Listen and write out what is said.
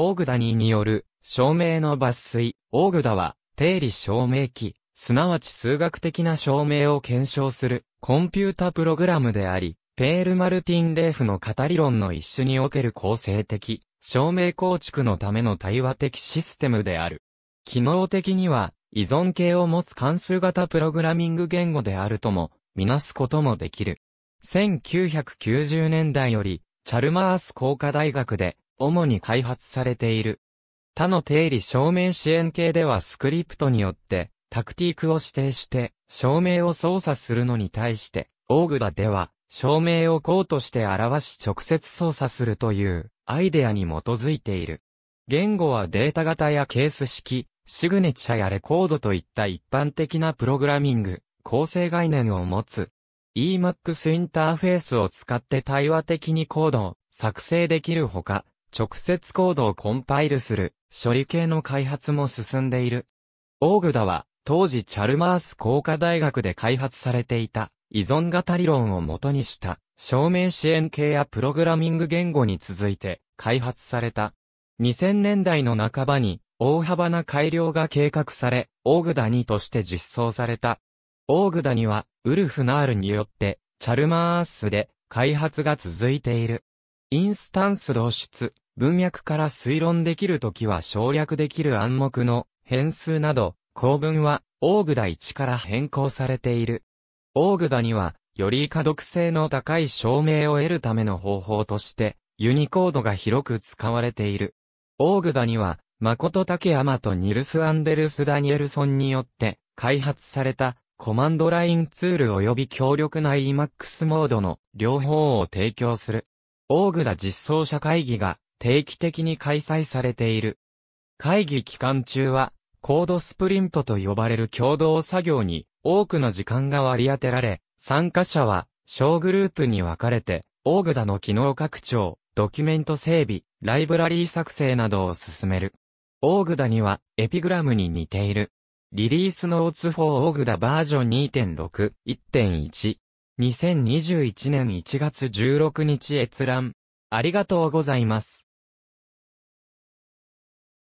オーグダニーによる、証明の抜粋、オーグダは、定理証明機、すなわち数学的な証明を検証する、コンピュータプログラムであり、ペール・マルティン・レーフの語り論の一種における構成的、証明構築のための対話的システムである。機能的には、依存形を持つ関数型プログラミング言語であるとも、みなすこともできる。1990年代より、チャルマース工科大学で主に開発されている。他の定理証明支援系ではスクリプトによって、タクティークを指定して、証明を操作するのに対して、オーグラでは、証明を項として表し直接操作するという、アイデアに基づいている。言語はデータ型やケース式、シグネチャやレコードといった一般的なプログラミング、構成概念を持つ。EMAX インターフェースを使って対話的にコードを作成できるほか、直接コードをコンパイルする処理系の開発も進んでいる。オーグダは当時チャルマース工科大学で開発されていた依存型理論を元にした証明支援系やプログラミング言語に続いて開発された。2000年代の半ばに大幅な改良が計画され、オーグダ2として実装された。オーグダ2はウルフナールによってチャルマースで開発が続いている。インスタンス導出、文脈から推論できるときは省略できる暗黙の変数など、構文は、オーグダ1から変更されている。オーグダには、より可読性の高い証明を得るための方法として、ユニコードが広く使われている。オーグダには、誠竹山とニルス・アンデルス・ダニエルソンによって開発されたコマンドラインツール及び強力な EMAX モードの両方を提供する。大倉実装者会議が定期的に開催されている。会議期間中は、コードスプリントと呼ばれる共同作業に多くの時間が割り当てられ、参加者は小グループに分かれて、大グダの機能拡張、ドキュメント整備、ライブラリー作成などを進める。オーグダにはエピグラムに似ている。リリースノーツ4オーグダバージョン2.6、1.1 2021年1月16日閲覧。ありがとうございます。